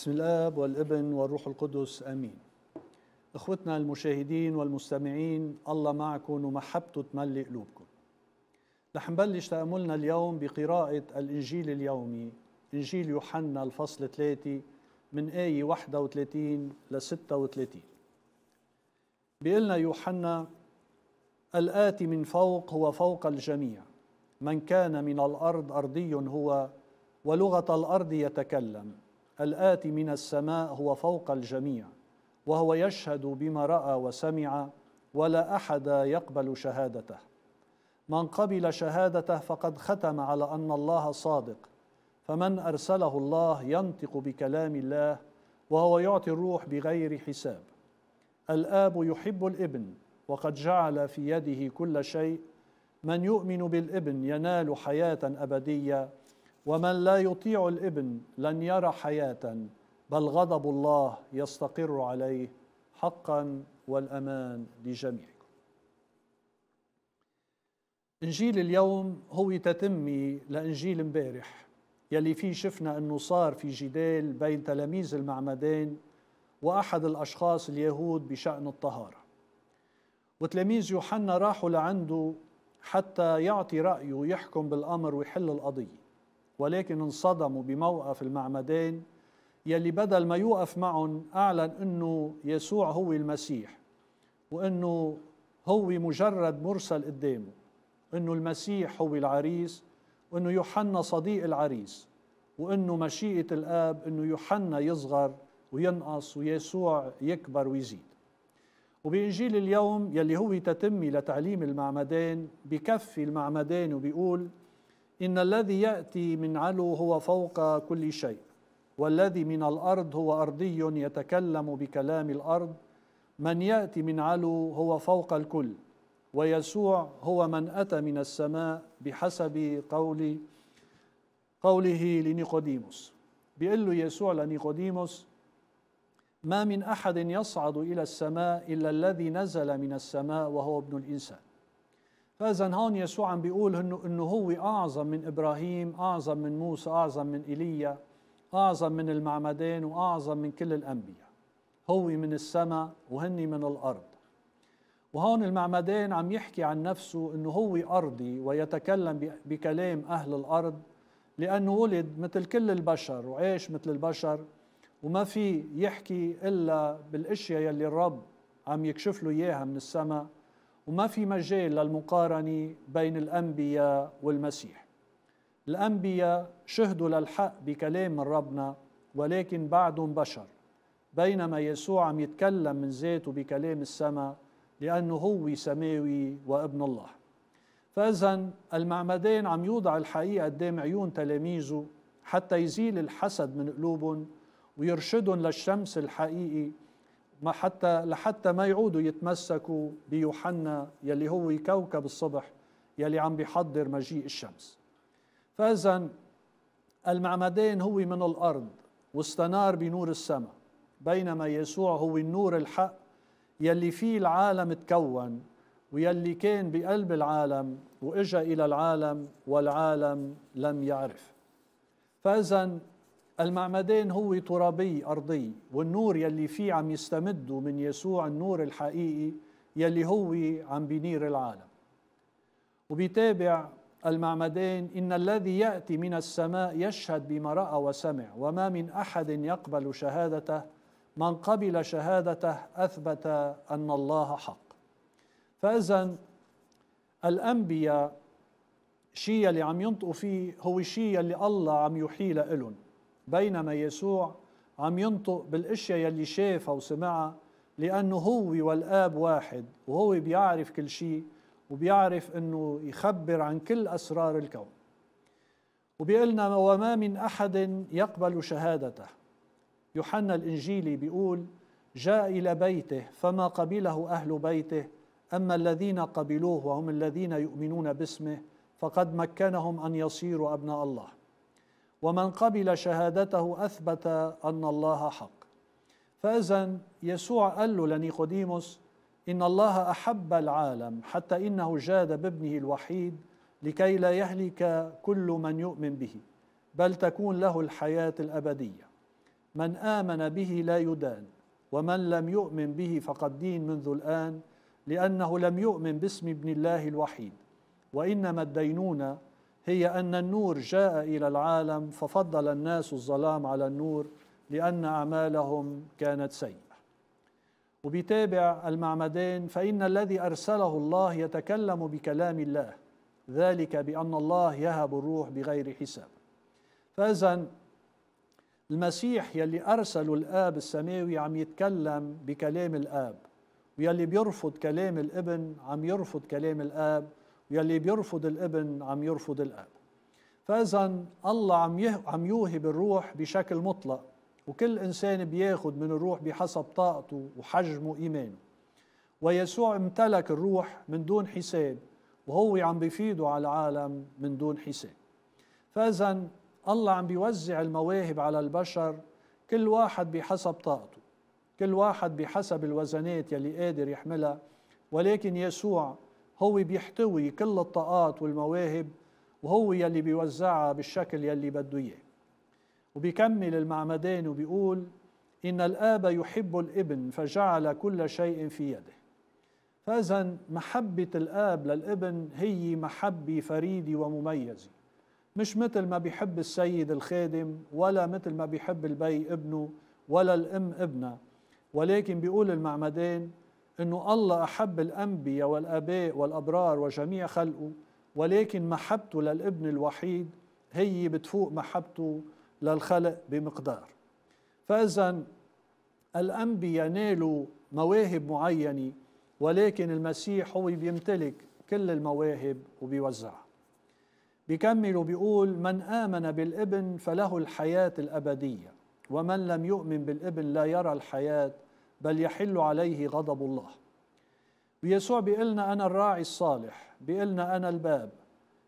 بسم الاب والابن والروح القدس امين. اخوتنا المشاهدين والمستمعين الله معكم ومحبته تملي قلوبكم. رح نبلش تاملنا اليوم بقراءة الانجيل اليومي، انجيل يوحنا الفصل 3 من آية 31 ل 36. لنا يوحنا الآتي من فوق هو فوق الجميع من كان من الأرض أرضي هو ولغة الأرض يتكلم الآتي من السماء هو فوق الجميع وهو يشهد بما رأى وسمع ولا أحد يقبل شهادته من قبل شهادته فقد ختم على أن الله صادق فمن أرسله الله ينطق بكلام الله وهو يعطي الروح بغير حساب الآب يحب الابن وقد جعل في يده كل شيء من يؤمن بالابن ينال حياة أبدية ومن لا يطيع الابن لن يرى حياه بل غضب الله يستقر عليه حقا والامان لجميعكم انجيل اليوم هو تتمي لانجيل امبارح يلي فيه شفنا انه صار في جدال بين تلاميذ المعمدان واحد الاشخاص اليهود بشان الطهاره وتلاميذ يوحنا راحوا لعنده حتى يعطي رايه ويحكم بالامر ويحل القضيه ولكن انصدموا بموقف المعمدين يلي بدل ما يوقف معهم أعلن أنه يسوع هو المسيح وأنه هو مجرد مرسل قدامه أنه المسيح هو العريس وأنه يوحنا صديق العريس وأنه مشيئة الآب أنه يوحنا يصغر وينقص ويسوع يكبر ويزيد وبإنجيل اليوم يلي هو تتمي لتعليم المعمدان بكفي المعمدان وبيقول إن الذي يأتي من علو هو فوق كل شيء والذي من الأرض هو أرضي يتكلم بكلام الأرض من يأتي من علو هو فوق الكل ويسوع هو من أتى من السماء بحسب قول قوله لنيقوديموس بيقول له يسوع لنيقوديموس ما من أحد يصعد إلى السماء إلا الذي نزل من السماء وهو ابن الإنسان فاذا هون يسوع عم بيقول انه انه هو اعظم من ابراهيم اعظم من موسى اعظم من ايليا اعظم من المعمدان واعظم من كل الانبياء هو من السماء وهني من الارض وهون المعمدان عم يحكي عن نفسه انه هو ارضي ويتكلم بكلام اهل الارض لانه ولد مثل كل البشر وعاش مثل البشر وما في يحكي الا بالاشياء يلي الرب عم يكشف له اياها من السماء وما في مجال للمقارنة بين الأنبياء والمسيح الأنبياء شهدوا للحق بكلام من ربنا ولكن بعدهم بشر بينما يسوع عم يتكلم من ذاته بكلام السماء لأنه هو سماوي وابن الله فإذا المعمدان عم يوضع الحقيقة قدام عيون تلاميذه حتى يزيل الحسد من قلوبهم ويرشدهم للشمس الحقيقي ما حتى لحتى ما يعودوا يتمسكوا بيوحنا يلي هو كوكب الصبح يلي عم بيحضر مجيء الشمس فاذا المعمدين هو من الارض واستنار بنور السماء بينما يسوع هو النور الحق يلي فيه العالم تكون ويلي كان بقلب العالم واجا الى العالم والعالم لم يعرف فاذا المعمدان هو ترابي أرضي والنور يلي فيه عم يستمدوا من يسوع النور الحقيقي يلي هو عم بينير العالم وبيتابع المعمدان إن الذي يأتي من السماء يشهد بما رأى وسمع وما من أحد يقبل شهادته من قبل شهادته أثبت أن الله حق فإذا الأنبياء شيء اللي عم ينطقوا فيه هو شيء اللي الله عم يحيل لهم بينما يسوع عم ينطق بالاشياء يلي شافها وسمعها لانه هو والاب واحد وهو بيعرف كل شيء وبيعرف انه يخبر عن كل اسرار الكون وبيقلنا وما من احد يقبل شهادته يوحنا الانجيلي بيقول جاء الى بيته فما قبله اهل بيته اما الذين قبلوه وهم الذين يؤمنون باسمه فقد مكنهم ان يصيروا ابناء الله ومن قبل شهادته اثبت ان الله حق فاذا يسوع قال له لنيقوديموس ان الله احب العالم حتى انه جاد بابنه الوحيد لكي لا يهلك كل من يؤمن به بل تكون له الحياه الابديه من امن به لا يدان ومن لم يؤمن به فقد دين منذ الان لانه لم يؤمن باسم ابن الله الوحيد وانما الدينونه هي أن النور جاء إلى العالم ففضل الناس الظلام على النور لأن أعمالهم كانت سيئة وبيتابع المعمدان فإن الذي أرسله الله يتكلم بكلام الله ذلك بأن الله يهب الروح بغير حساب فإذا المسيح يلي ارسل الآب السماوي عم يتكلم بكلام الآب ويلي بيرفض كلام الابن عم يرفض كلام الآب يلي بيرفض الابن عم يرفض الاب فاذا الله عم عم يوهب الروح بشكل مطلق وكل انسان بياخذ من الروح بحسب طاقته وحجمه ايمانه ويسوع امتلك الروح من دون حساب وهو عم بيفيده على العالم من دون حساب فاذا الله عم بيوزع المواهب على البشر كل واحد بحسب طاقته كل واحد بحسب الوزنات يلي قادر يحملها ولكن يسوع هو بيحتوي كل الطاقات والمواهب وهو يلي بيوزعها بالشكل يلي بده اياه وبيكمل المعمدان وبيقول إن الآب يحب الابن فجعل كل شيء في يده فإذا محبة الآب للابن هي محبة فريدة ومميزة مش مثل ما بيحب السيد الخادم ولا مثل ما بيحب البي ابنه ولا الأم ابنها ولكن بيقول المعمدان أنه الله أحب الأنبياء والآباء والأبرار وجميع خلقه ولكن محبته للابن الوحيد هي بتفوق محبته للخلق بمقدار فإذا الأنبياء نالوا مواهب معينة ولكن المسيح هو بيمتلك كل المواهب وبيوزعها بيكمل وبيقول من آمن بالابن فله الحياة الأبدية ومن لم يؤمن بالابن لا يرى الحياة بل يحل عليه غضب الله ويسوع بيقلنا أنا الراعي الصالح بيقلنا أنا الباب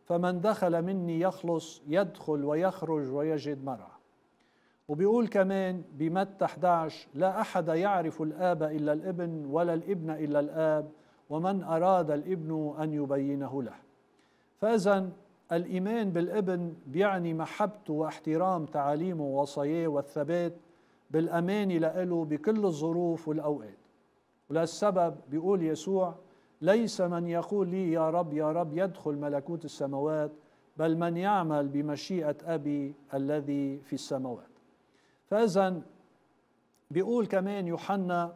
فمن دخل مني يخلص يدخل ويخرج ويجد مرعى وبيقول كمان بمتى 11 لا أحد يعرف الآب إلا الابن ولا الابن إلا الآب ومن أراد الابن أن يبينه له فإذا الإيمان بالابن بيعني محبته واحترام تعاليمه ووصاياه والثبات بالأمانة لإله بكل الظروف والأوقات وللسبب بيقول يسوع ليس من يقول لي يا رب يا رب يدخل ملكوت السماوات بل من يعمل بمشيئة أبي الذي في السماوات فإذا بيقول كمان يوحنا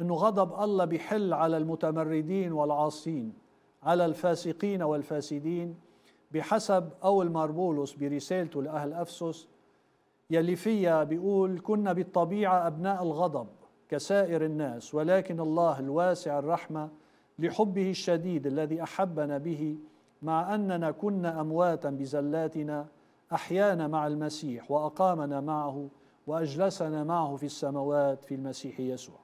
أنه غضب الله بيحل على المتمردين والعاصين على الفاسقين والفاسدين بحسب أول ماربولوس برسالته لأهل أفسس يلي فيها بيقول كنا بالطبيعة أبناء الغضب كسائر الناس ولكن الله الواسع الرحمة لحبه الشديد الذي أحبنا به مع أننا كنا أمواتا بزلاتنا أحيانا مع المسيح وأقامنا معه وأجلسنا معه في السماوات في المسيح يسوع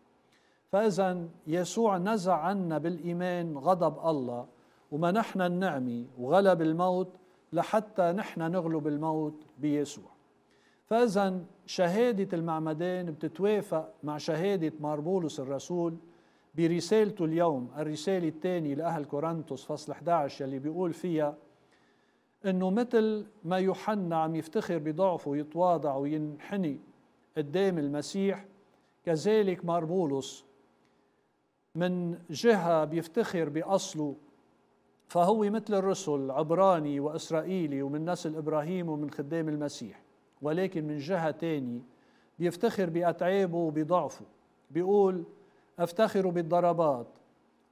فإذا يسوع نزع عنا بالإيمان غضب الله ومنحنا النعمة وغلب الموت لحتى نحن نغلب الموت بيسوع فاذا شهاده المعمدان بتتوافق مع شهاده مار بولس الرسول برسالته اليوم الرساله الثانيه لاهل كورنثوس فصل 11 اللي بيقول فيها انه مثل ما يوحنا عم يفتخر بضعفه ويتواضع وينحني قدام المسيح كذلك مار بولس من جهه بيفتخر باصله فهو مثل الرسل عبراني واسرائيلي ومن نسل ابراهيم ومن خدام المسيح ولكن من جهة تاني بيفتخر بأتعابه وبضعفه بيقول أفتخر بالضربات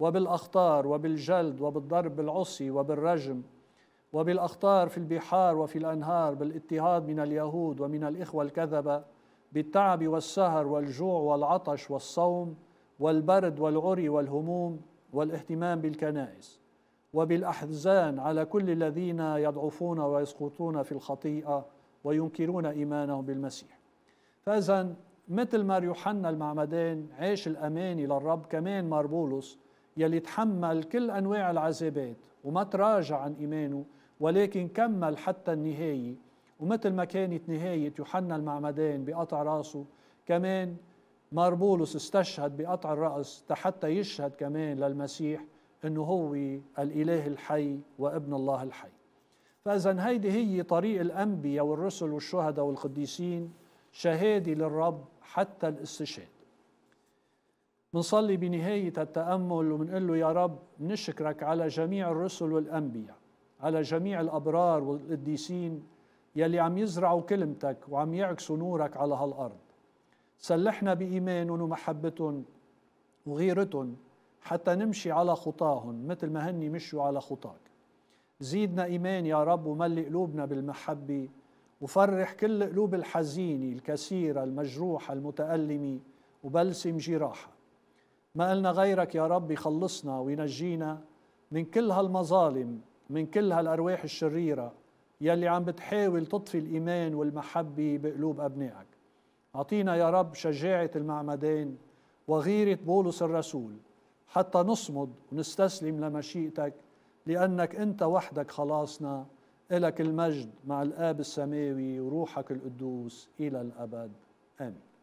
وبالأخطار وبالجلد وبالضرب بالعصي وبالرجم وبالأخطار في البحار وفي الأنهار بالاضطهاد من اليهود ومن الإخوة الكذبة بالتعب والسهر والجوع والعطش والصوم والبرد والعري والهموم والاهتمام بالكنائس وبالأحزان على كل الذين يضعفون ويسقطون في الخطيئة وينكرون إيمانهم بالمسيح فإذا مثل ما يوحنا المعمدان عاش الأماني للرب كمان مار بولس يلي تحمل كل أنواع العذابات وما تراجع عن إيمانه ولكن كمل حتى النهاية ومثل ما كانت نهاية يوحنا المعمدان بقطع راسه كمان مار بولس استشهد بقطع الرأس حتى يشهد كمان للمسيح أنه هو الإله الحي وابن الله الحي فإذا هيدي هي طريق الأنبياء والرسل والشهداء والقديسين شهادة للرب حتى الاستشهاد منصلي بنهاية التأمل ومنقول له يا رب نشكرك على جميع الرسل والأنبياء على جميع الأبرار والقديسين يلي عم يزرعوا كلمتك وعم يعكسوا نورك على هالأرض سلحنا بإيمانهم ومحبتهم وغيرتهم حتى نمشي على خطاهم مثل ما هني مشوا على خطاك زيدنا إيمان يا رب وملي قلوبنا بالمحبة وفرح كل قلوب الحزينة الكثيرة المجروحة المتألمة وبلسم جراحها ما قلنا غيرك يا رب يخلصنا وينجينا من كل هالمظالم من كل هالأرواح الشريرة يلي عم بتحاول تطفي الإيمان والمحبة بقلوب أبنائك أعطينا يا رب شجاعة المعمدان وغيرة بولس الرسول حتى نصمد ونستسلم لمشيئتك لأنك أنت وحدك خلاصنا إلك المجد مع الآب السماوي وروحك القدوس إلى الأبد آمين